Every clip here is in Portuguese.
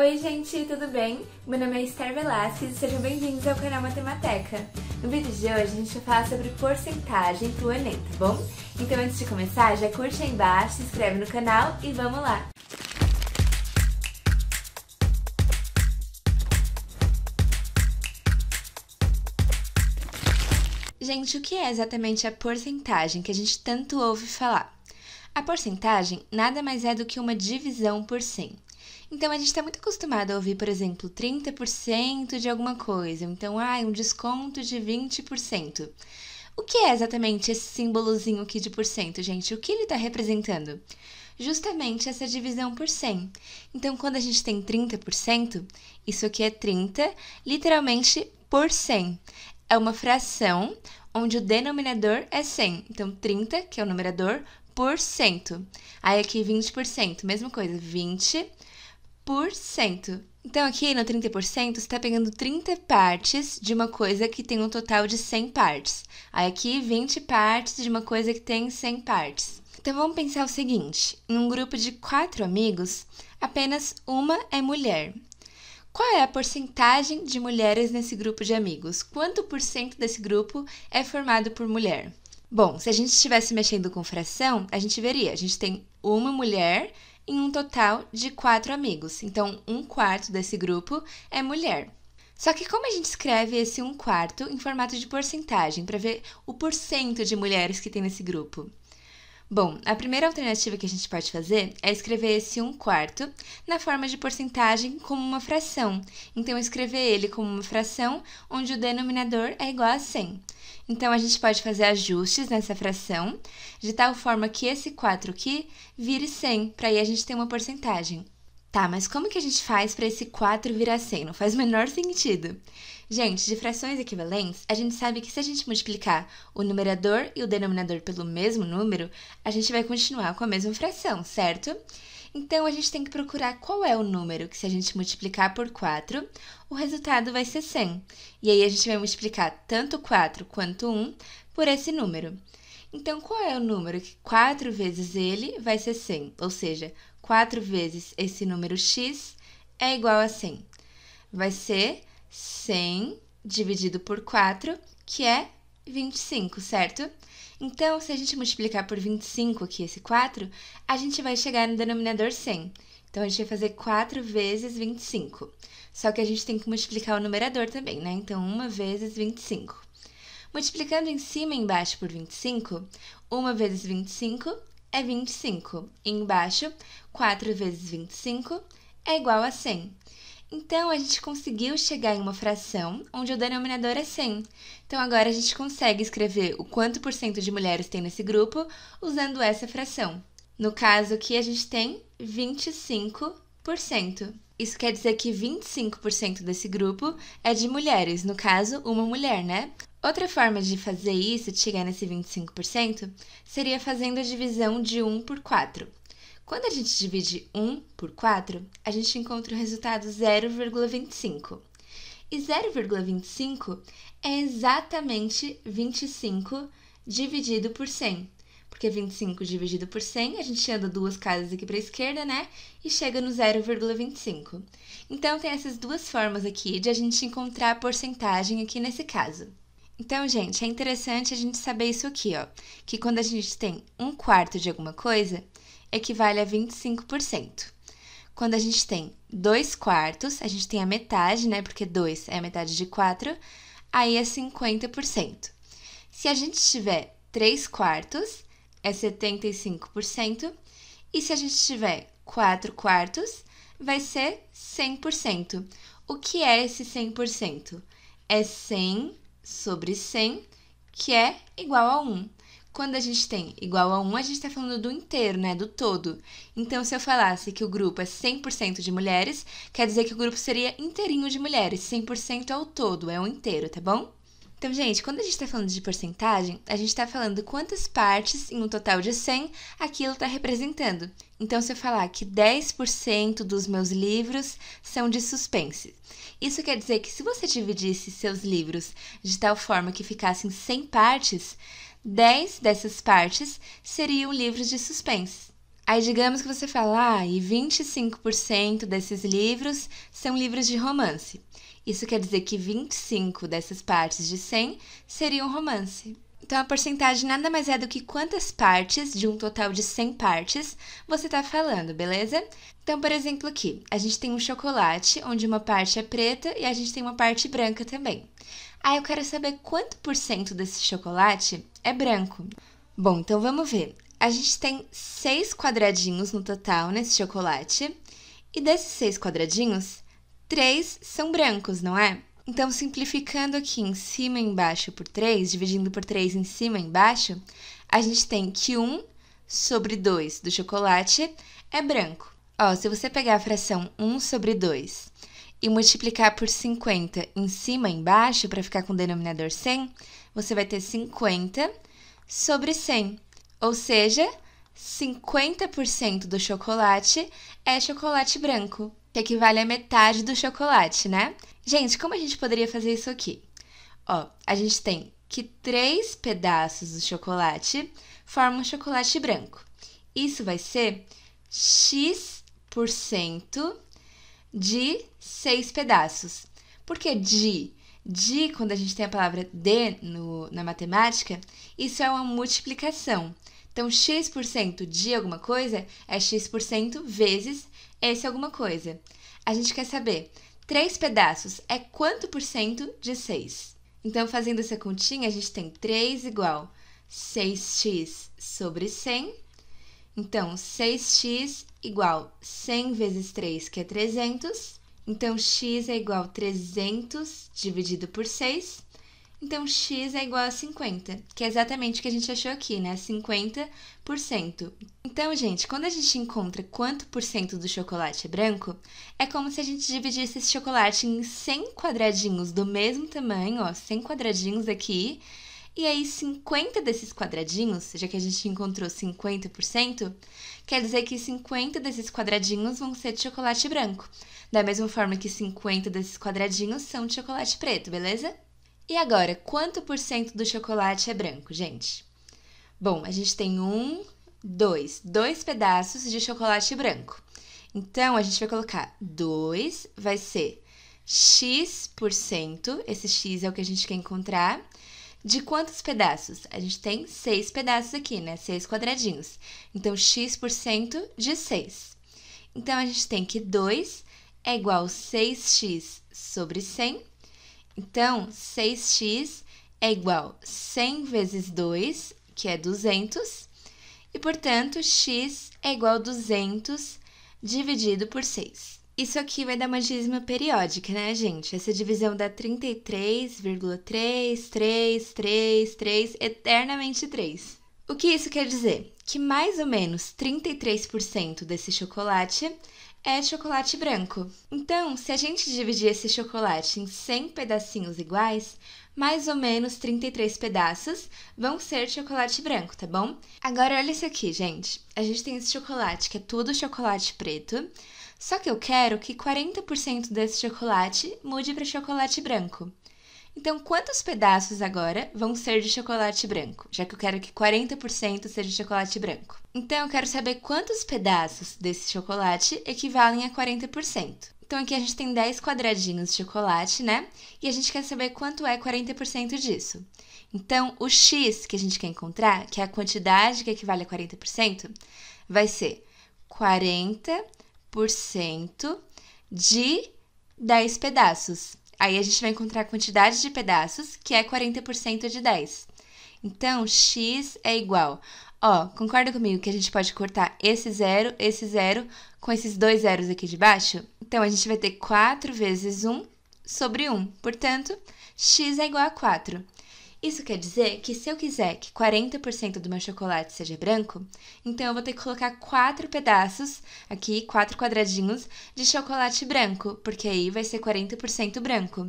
Oi, gente, tudo bem? Meu nome é Esther Velasquez e sejam bem-vindos ao canal Matemateca. No vídeo de hoje a gente vai falar sobre porcentagem pro Enem, tá bom? Então antes de começar, já curte aí embaixo, se inscreve no canal e vamos lá! Gente, o que é exatamente a porcentagem que a gente tanto ouve falar? A porcentagem nada mais é do que uma divisão por 100. Então a gente está muito acostumado a ouvir, por exemplo, 30% de alguma coisa. Então, ah, um desconto de 20%. O que é exatamente esse símbolozinho aqui de porcento, gente? O que ele está representando? Justamente essa divisão por 100. Então, quando a gente tem 30%, isso aqui é 30, literalmente por 100. É uma fração onde o denominador é 100. Então, 30, que é o numerador, por cento. Aí aqui 20%, mesma coisa, 20 30%. Então, aqui no 30%, você está pegando 30 partes de uma coisa que tem um total de 100 partes. Aí, aqui, 20 partes de uma coisa que tem 100 partes. Então, vamos pensar o seguinte: em um grupo de quatro amigos, apenas uma é mulher. Qual é a porcentagem de mulheres nesse grupo de amigos? Quanto por cento desse grupo é formado por mulher? Bom, se a gente estivesse mexendo com fração, a gente veria: a gente tem uma mulher em um total de quatro amigos. Então, um quarto desse grupo é mulher. Só que como a gente escreve esse um quarto em formato de porcentagem para ver o porcento de mulheres que tem nesse grupo? Bom, a primeira alternativa que a gente pode fazer é escrever esse 1 quarto na forma de porcentagem como uma fração. Então, escrever ele como uma fração onde o denominador é igual a 100. Então, a gente pode fazer ajustes nessa fração, de tal forma que esse 4 aqui vire 100, para aí a gente ter uma porcentagem. Tá, mas como que a gente faz para esse 4 virar 100? Não faz o menor sentido. Gente, de frações equivalentes, a gente sabe que se a gente multiplicar o numerador e o denominador pelo mesmo número, a gente vai continuar com a mesma fração, certo? Então, a gente tem que procurar qual é o número que, se a gente multiplicar por 4, o resultado vai ser 100. E aí, a gente vai multiplicar tanto 4 quanto 1 por esse número. Então, qual é o número que 4 vezes ele vai ser 100? Ou seja, 4 vezes esse número x é igual a 100. Vai ser 100 dividido por 4, que é 25, certo? Então, se a gente multiplicar por 25 aqui esse 4, a gente vai chegar no denominador 100. Então, a gente vai fazer 4 vezes 25. Só que a gente tem que multiplicar o numerador também, né? Então, 1 vezes 25. Multiplicando em cima e embaixo por 25, 1 vezes 25 é 25. E embaixo, 4 vezes 25 é igual a 100. Então, a gente conseguiu chegar em uma fração onde o denominador é 100. Então, agora a gente consegue escrever o quanto por cento de mulheres tem nesse grupo usando essa fração. No caso aqui, a gente tem 25%. Isso quer dizer que 25% desse grupo é de mulheres, no caso, uma mulher, né? Outra forma de fazer isso, de chegar nesse 25%, seria fazendo a divisão de 1 por 4. Quando a gente divide 1 por 4, a gente encontra o resultado 0,25. E 0,25 é exatamente 25 dividido por 100. Porque 25 dividido por 100, a gente anda duas casas aqui para a esquerda, né? E chega no 0,25. Então, tem essas duas formas aqui de a gente encontrar a porcentagem aqui nesse caso. Então, gente, é interessante a gente saber isso aqui, ó. Que quando a gente tem um quarto de alguma coisa, equivale a 25%. Quando a gente tem 2 quartos, a gente tem a metade, né? Porque 2 é a metade de 4, aí é 50%. Se a gente tiver 3 quartos, é 75%. E se a gente tiver 4 quartos, vai ser 100%. O que é esse 100%? É 100 sobre 100, que é igual a 1. Quando a gente tem igual a 1, a gente está falando do inteiro, né? Do todo. Então, se eu falasse que o grupo é 100% de mulheres, quer dizer que o grupo seria inteirinho de mulheres. 100% é o todo, é o inteiro, tá bom? Então, gente, quando a gente está falando de porcentagem, a gente está falando quantas partes em um total de 100 aquilo está representando. Então, se eu falar que 10% dos meus livros são de suspense, isso quer dizer que se você dividisse seus livros de tal forma que ficassem 100 partes, 10 dessas partes seriam livros de suspense. Aí digamos que você fala, ah, e 25% desses livros são livros de romance. Isso quer dizer que 25 dessas partes de 100 seriam romance. Então, a porcentagem nada mais é do que quantas partes de um total de 100 partes você está falando, beleza? Então, por exemplo, aqui, a gente tem um chocolate onde uma parte é preta e a gente tem uma parte branca também. Ah, eu quero saber quanto por cento desse chocolate é branco. Bom, então vamos ver. A gente tem seis quadradinhos no total nesse chocolate, e desses seis quadradinhos, três são brancos, não é? Então, simplificando aqui em cima e embaixo por 3, dividindo por 3 em cima e embaixo, a gente tem que 1 sobre 2 do chocolate é branco. Ó, se você pegar a fração 1 sobre 2 e multiplicar por 50 em cima e embaixo, para ficar com o denominador 100, você vai ter 50 sobre 100. Ou seja, 50% do chocolate é chocolate branco, que equivale a metade do chocolate, né? Gente, como a gente poderia fazer isso aqui? Ó, a gente tem que três pedaços do chocolate formam chocolate branco. Isso vai ser x% de seis pedaços. Por que de? De, quando a gente tem a palavra de no, na matemática, isso é uma multiplicação. Então, x% de alguma coisa é x% vezes esse alguma coisa. A gente quer saber, três pedaços é quanto por cento de 6? Então, fazendo essa continha, a gente tem 3 igual 6x sobre 100 então, 6x igual 100 vezes 3, que é 300. Então, é então, x é igual a 300 dividido por 6. Então, x é igual a 50, que é exatamente o que a gente achou aqui, né? 50%. Então, gente, quando a gente encontra quanto por cento do chocolate é branco, é como se a gente dividisse esse chocolate em 100 quadradinhos do mesmo tamanho, ó, 100 quadradinhos aqui, e aí, 50 desses quadradinhos, já que a gente encontrou 50%, quer dizer que 50 desses quadradinhos vão ser de chocolate branco. Da mesma forma que 50 desses quadradinhos são de chocolate preto, beleza? E agora, quanto por cento do chocolate é branco, gente? Bom, a gente tem um, dois, dois pedaços de chocolate branco. Então, a gente vai colocar 2 vai ser x%, esse x é o que a gente quer encontrar, de quantos pedaços? A gente tem 6 pedaços aqui, né? Seis quadradinhos. Então, x% de 6. Então, a gente tem que 2 é igual a 6x sobre 100. Então, 6x é igual a 100 vezes 2, que é 200. E, portanto, x é igual a 200 dividido por 6. Isso aqui vai dar uma dízima periódica, né, gente? Essa divisão dá 33,3333, eternamente 3. O que isso quer dizer? Que mais ou menos 33% desse chocolate é chocolate branco. Então, se a gente dividir esse chocolate em 100 pedacinhos iguais, mais ou menos 33 pedaços, vão ser chocolate branco, tá bom? Agora olha isso aqui, gente. A gente tem esse chocolate que é todo chocolate preto, só que eu quero que 40% desse chocolate mude para chocolate branco. Então, quantos pedaços agora vão ser de chocolate branco? Já que eu quero que 40% seja de chocolate branco. Então, eu quero saber quantos pedaços desse chocolate equivalem a 40%. Então aqui a gente tem 10 quadradinhos de chocolate, né? E a gente quer saber quanto é 40% disso. Então o x que a gente quer encontrar, que é a quantidade que equivale a 40%, vai ser 40% de 10 pedaços. Aí a gente vai encontrar a quantidade de pedaços, que é 40% de 10. Então, x é igual. Ó, concorda comigo que a gente pode cortar esse zero, esse zero, com esses dois zeros aqui de baixo? Então, a gente vai ter 4 vezes 1 sobre 1. Portanto, x é igual a 4. Isso quer dizer que se eu quiser que 40% do meu chocolate seja branco, então eu vou ter que colocar 4 pedaços, aqui, 4 quadradinhos, de chocolate branco, porque aí vai ser 40% branco.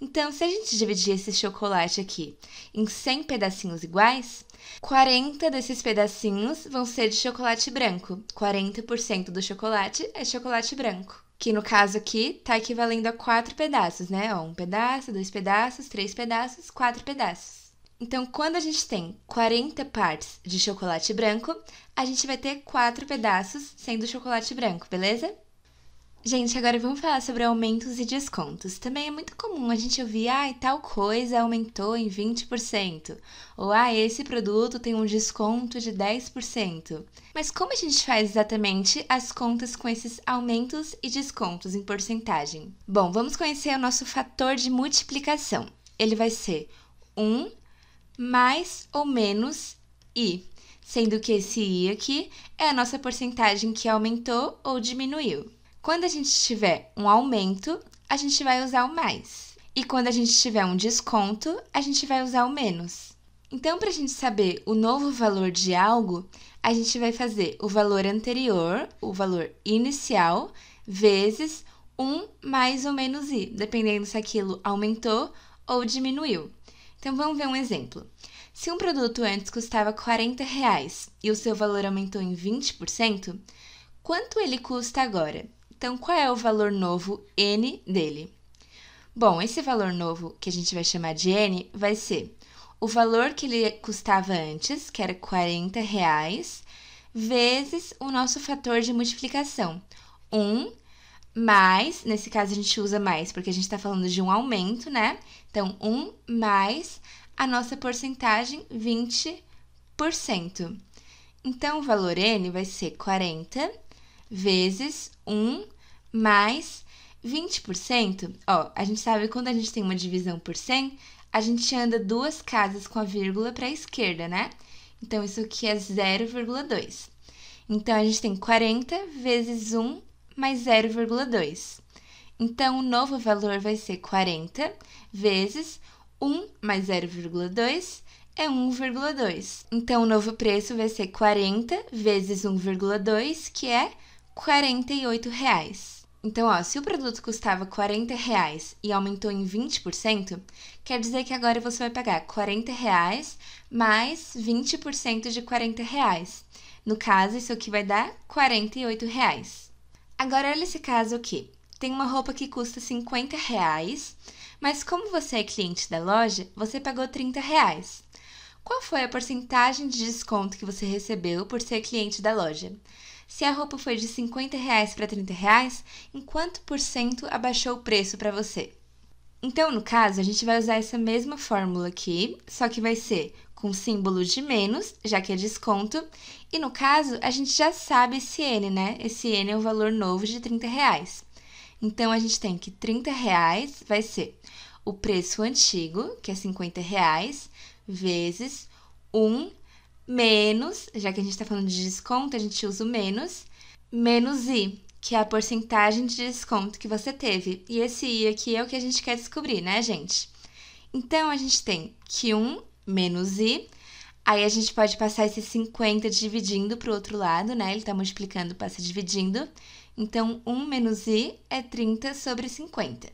Então, se a gente dividir esse chocolate aqui em 100 pedacinhos iguais, 40 desses pedacinhos vão ser de chocolate branco. 40% do chocolate é chocolate branco que no caso aqui está equivalendo a quatro pedaços, né? Ó, um pedaço, dois pedaços, três pedaços, quatro pedaços. Então, quando a gente tem 40 partes de chocolate branco, a gente vai ter quatro pedaços sendo chocolate branco, beleza? Gente, agora vamos falar sobre aumentos e descontos. Também é muito comum a gente ouvir, ah, tal coisa aumentou em 20%, ou ah, esse produto tem um desconto de 10%. Mas como a gente faz exatamente as contas com esses aumentos e descontos em porcentagem? Bom, vamos conhecer o nosso fator de multiplicação. Ele vai ser 1 mais ou menos i, sendo que esse i aqui é a nossa porcentagem que aumentou ou diminuiu. Quando a gente tiver um aumento, a gente vai usar o mais. E quando a gente tiver um desconto, a gente vai usar o menos. Então, para a gente saber o novo valor de algo, a gente vai fazer o valor anterior, o valor inicial, vezes 1 mais ou menos i, dependendo se aquilo aumentou ou diminuiu. Então, vamos ver um exemplo. Se um produto antes custava 40 reais e o seu valor aumentou em 20%, quanto ele custa agora? Então, qual é o valor novo n dele? Bom, esse valor novo, que a gente vai chamar de n, vai ser o valor que ele custava antes, que era 40 reais, vezes o nosso fator de multiplicação, 1 mais, nesse caso a gente usa mais, porque a gente está falando de um aumento, né? Então, 1 mais a nossa porcentagem, 20%. Então, o valor n vai ser 40 vezes 1 mais 20%. Ó, a gente sabe que quando a gente tem uma divisão por 100, a gente anda duas casas com a vírgula para a esquerda, né? Então, isso aqui é 0,2. Então, a gente tem 40 vezes 1 mais 0,2. Então, o novo valor vai ser 40 vezes 1 mais 0,2 é 1,2. Então, o novo preço vai ser 40 vezes 1,2, que é R$ 48 reais. Então, ó, se o produto custava 40 reais e aumentou em 20%, quer dizer que agora você vai pagar 40 reais mais 20% de 40 reais. No caso, isso aqui vai dar 48 reais. Agora, olha esse caso aqui. Tem uma roupa que custa 50 reais, mas como você é cliente da loja, você pagou 30 reais. Qual foi a porcentagem de desconto que você recebeu por ser cliente da loja? Se a roupa foi de 50 reais para 30 reais, em quanto por cento abaixou o preço para você? Então, no caso, a gente vai usar essa mesma fórmula aqui, só que vai ser com símbolo de menos, já que é desconto, e no caso, a gente já sabe esse N, né? Esse N é o valor novo de 30 reais. Então, a gente tem que 30 reais vai ser o preço antigo, que é 50 reais, vezes 1 menos, já que a gente está falando de desconto, a gente usa o menos, menos i, que é a porcentagem de desconto que você teve. E esse i aqui é o que a gente quer descobrir, né, gente? Então, a gente tem que 1 menos i, aí a gente pode passar esse 50 dividindo para o outro lado, né? Ele está multiplicando, passa dividindo. Então, 1 menos i é 30 sobre 50.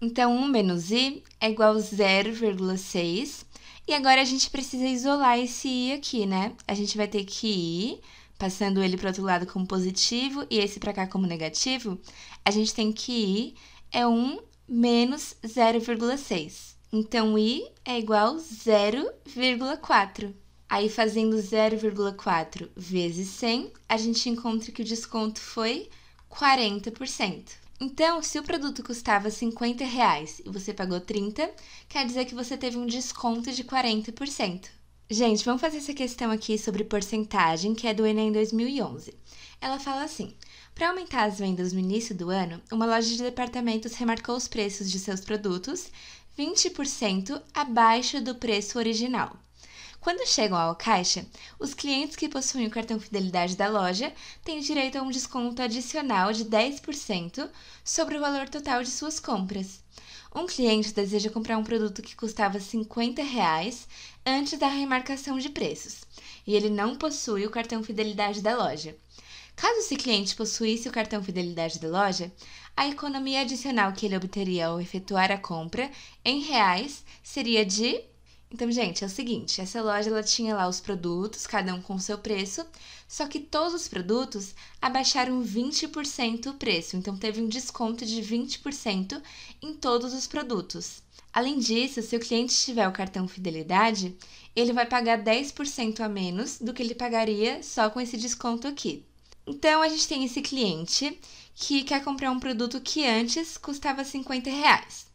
Então, 1 menos i é igual a 0,6 e agora a gente precisa isolar esse i aqui, né? A gente vai ter que i passando ele para outro lado como positivo e esse para cá como negativo. A gente tem que i é 1 menos 0,6. Então, i é igual 0,4. Aí, fazendo 0,4 vezes 100, a gente encontra que o desconto foi 40%. Então, se o produto custava 50 reais e você pagou 30, quer dizer que você teve um desconto de 40%. Gente, vamos fazer essa questão aqui sobre porcentagem, que é do Enem 2011. Ela fala assim: para aumentar as vendas no início do ano, uma loja de departamentos remarcou os preços de seus produtos 20% abaixo do preço original. Quando chegam ao caixa, os clientes que possuem o cartão fidelidade da loja têm direito a um desconto adicional de 10% sobre o valor total de suas compras. Um cliente deseja comprar um produto que custava 50 reais antes da remarcação de preços e ele não possui o cartão fidelidade da loja. Caso esse cliente possuísse o cartão fidelidade da loja, a economia adicional que ele obteria ao efetuar a compra em reais seria de então, gente, é o seguinte, essa loja ela tinha lá os produtos, cada um com o seu preço, só que todos os produtos abaixaram 20% o preço, então teve um desconto de 20% em todos os produtos. Além disso, se o cliente tiver o cartão fidelidade, ele vai pagar 10% a menos do que ele pagaria só com esse desconto aqui. Então a gente tem esse cliente que quer comprar um produto que antes custava 50 reais.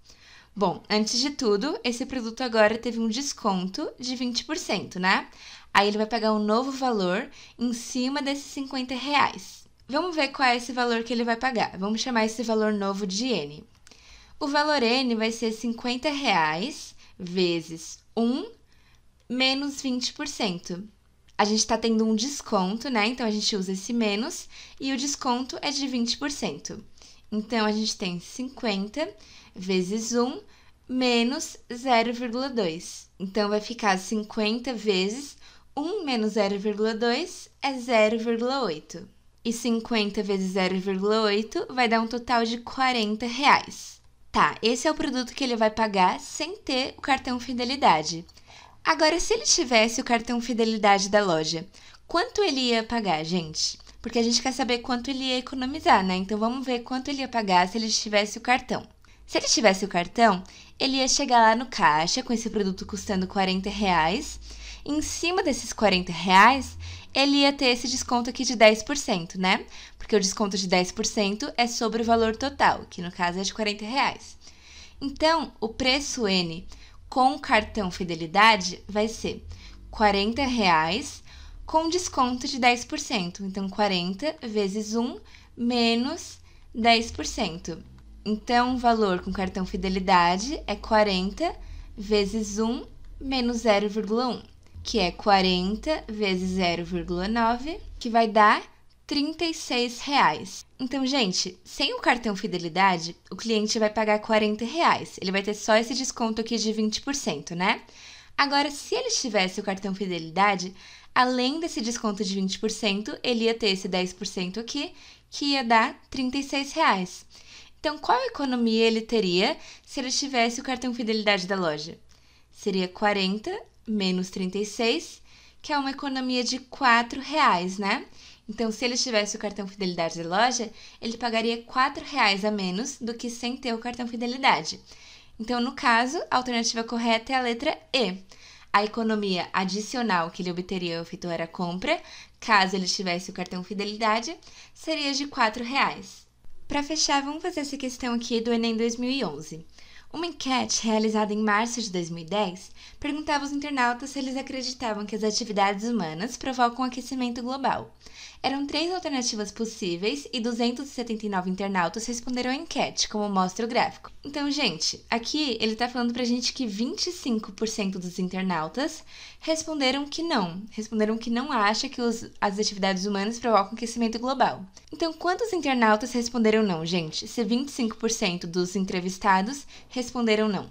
Bom, antes de tudo, esse produto agora teve um desconto de 20%, né? Aí ele vai pagar um novo valor em cima desses 50 reais. Vamos ver qual é esse valor que ele vai pagar. Vamos chamar esse valor novo de N. O valor N vai ser 50 reais vezes 1 menos 20%. A gente está tendo um desconto, né? Então a gente usa esse menos e o desconto é de 20%. Então a gente tem 50 vezes 1 menos 0,2. Então, vai ficar 50 vezes 1 menos 0,2 é 0,8. E 50 vezes 0,8 vai dar um total de 40 reais. Tá, esse é o produto que ele vai pagar sem ter o cartão fidelidade. Agora, se ele tivesse o cartão fidelidade da loja, quanto ele ia pagar, gente? Porque a gente quer saber quanto ele ia economizar, né? Então vamos ver quanto ele ia pagar se ele tivesse o cartão. Se ele tivesse o cartão, ele ia chegar lá no caixa com esse produto custando 40 reais. Em cima desses 40 reais, ele ia ter esse desconto aqui de 10%, né? Porque o desconto de 10% é sobre o valor total, que no caso é de 40 reais. Então, o preço N com o cartão Fidelidade vai ser 40 reais com desconto de 10%. Então, 40 vezes 1 menos 10%. Então, o valor com cartão fidelidade é 40 vezes 1 menos 0,1, que é 40 vezes 0,9, que vai dar 36 reais. Então, gente, sem o cartão fidelidade, o cliente vai pagar 40 reais. Ele vai ter só esse desconto aqui de 20%, né? Agora, se ele tivesse o cartão fidelidade, além desse desconto de 20%, ele ia ter esse 10% aqui, que ia dar 36 reais. Então, qual economia ele teria se ele tivesse o cartão fidelidade da loja? Seria 40 menos 36, que é uma economia de 4 reais, né? Então, se ele tivesse o cartão fidelidade da loja, ele pagaria 4 reais a menos do que sem ter o cartão fidelidade. Então, no caso, a alternativa correta é a letra E. A economia adicional que ele obteria ao efetuar a compra, caso ele tivesse o cartão fidelidade, seria de R$ reais. Para fechar, vamos fazer essa questão aqui do Enem 2011. Uma enquete realizada em março de 2010 perguntava aos internautas se eles acreditavam que as atividades humanas provocam aquecimento global. Eram três alternativas possíveis e 279 internautas responderam à enquete, como mostra o gráfico. Então, gente, aqui ele está falando a gente que 25% dos internautas responderam que não, responderam que não acha que os, as atividades humanas provocam aquecimento global. Então, quantos internautas responderam não, gente? Se 25% dos entrevistados responderam não.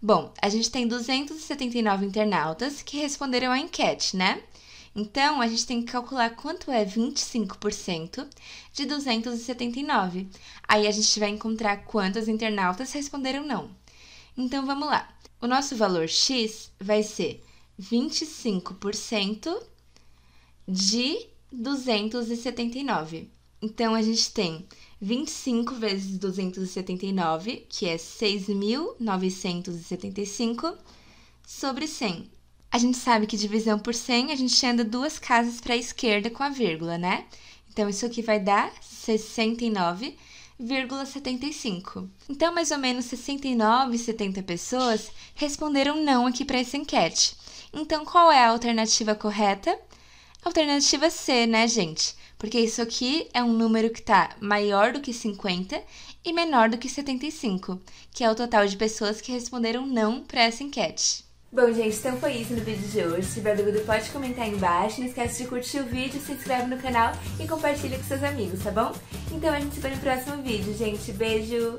Bom, a gente tem 279 internautas que responderam à enquete, né? Então, a gente tem que calcular quanto é 25% de 279. Aí a gente vai encontrar quantos internautas responderam não. Então, vamos lá. O nosso valor x vai ser 25% de 279. Então, a gente tem 25 vezes 279, que é 6.975, sobre 100. A gente sabe que divisão por 100, a gente anda duas casas para a esquerda com a vírgula, né? Então, isso aqui vai dar 69,75. Então, mais ou menos 69, 70 pessoas responderam não aqui para essa enquete. Então, qual é a alternativa correta? Alternativa C, né, gente? Porque isso aqui é um número que está maior do que 50 e menor do que 75, que é o total de pessoas que responderam não para essa enquete. Bom, gente, então foi isso no vídeo de hoje. Se tiver dúvida, pode comentar aí embaixo. Não esquece de curtir o vídeo, se inscreve no canal e compartilha com seus amigos, tá bom? Então a gente se vê no próximo vídeo, gente. Beijo!